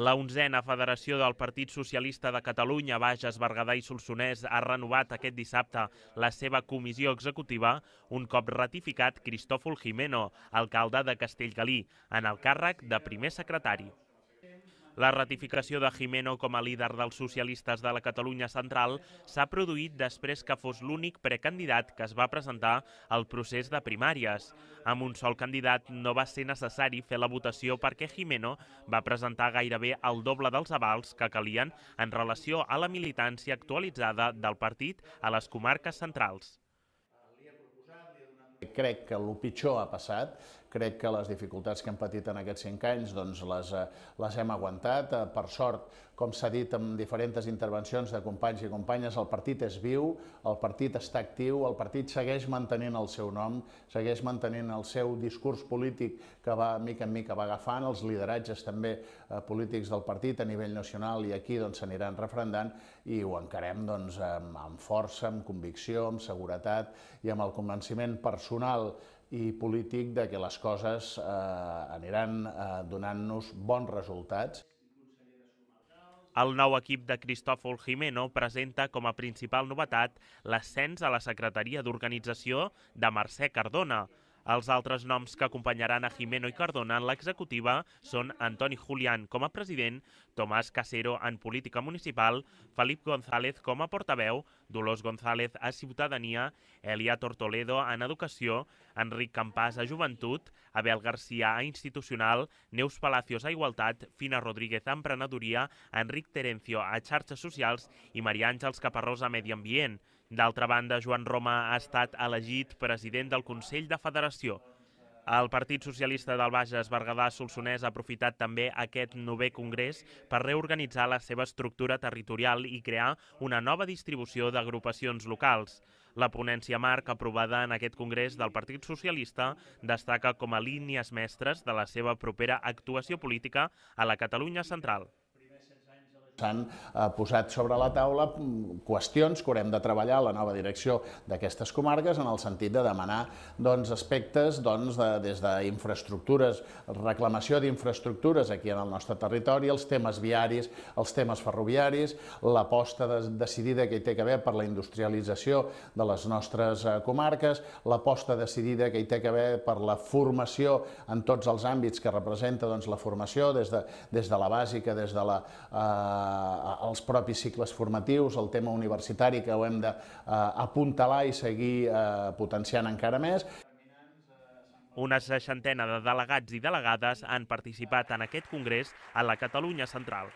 La onzena Federació del Partit Socialista de Catalunya, Bages, Berguedà i Solsonès ha renovat aquest dissabte la seva comissió executiva un cop ratificat Cristòfol Jimeno, alcalde de Castellgalí, en el càrrec de primer secretari. La ratificació de Jimeno com a líder dels socialistes de la Catalunya Central s'ha produït després que fos l'únic precandidat que es va presentar al procés de primàries. Amb un sol candidat no va ser necessari fer la votació perquè Jimeno va presentar gairebé el doble dels avals que calien en relació a la militància actualitzada del partit a les comarques centrals. Crec que el pitjor ha passat crec que les dificultats que hem patit en aquests cinc anys doncs les, eh, les hem aguantat. Eh, per sort, com s'ha dit en diferents intervencions de companys i companyes, el partit és viu, el partit està actiu, el partit segueix mantenint el seu nom, segueix mantenint el seu discurs polític que va mica en mica va agafant, els lideratges també eh, polítics del partit a nivell nacional i aquí doncs s'aniran refrendant i ho encarem doncs amb força, amb convicció, amb seguretat i amb el convenciment personal i polític de que les coses eh, aniran eh, donant-nos bons resultats. El nou equip de Cristòfol Jimeno presenta com a principal novetat l'ascens a la secretaria d'organització de Mercè Cardona, els altres noms que acompanyaran a Jimeno i Cardona en l'executiva són Antoni Julián com a president, Tomàs Casero en política municipal, Felip González com a portaveu, Dolors González a Ciutadania, Elia Tortoledo en Educació, Enric Campàs a Joventut, Abel Garcia a Institucional, Neus Palacios a Igualtat, Fina Rodríguez a Emprenedoria, Enric Terencio a Xarxes Socials i Maria Àngels Caparrós a Medi Ambient. D'altra banda, Joan Roma ha estat elegit president del Consell de Federació. El Partit Socialista del Bages Berguedà Solsonès ha aprofitat també aquest nové congrés per reorganitzar la seva estructura territorial i crear una nova distribució d'agrupacions locals. La ponència marc aprovada en aquest congrés del Partit Socialista destaca com a línies mestres de la seva propera actuació política a la Catalunya central s'han eh, posat sobre la taula mm, qüestions que haurem de treballar a la nova direcció d'aquestes comarques en el sentit de demanar doncs, aspectes doncs, de, des d'infraestructures, reclamació d'infraestructures aquí en el nostre territori, els temes viaris, els temes ferroviaris, l'aposta de, decidida que hi té que haver per la industrialització de les nostres eh, comarques, l'aposta decidida que hi té que haver per la formació en tots els àmbits que representa doncs, la formació, des de, des de la bàsica, des de la eh, els eh, propis cicles formatius, el tema universitari que ho hem d'apuntalar eh, i seguir eh, potenciant encara més. Una seixantena de delegats i delegades han participat en aquest congrés a la Catalunya Central.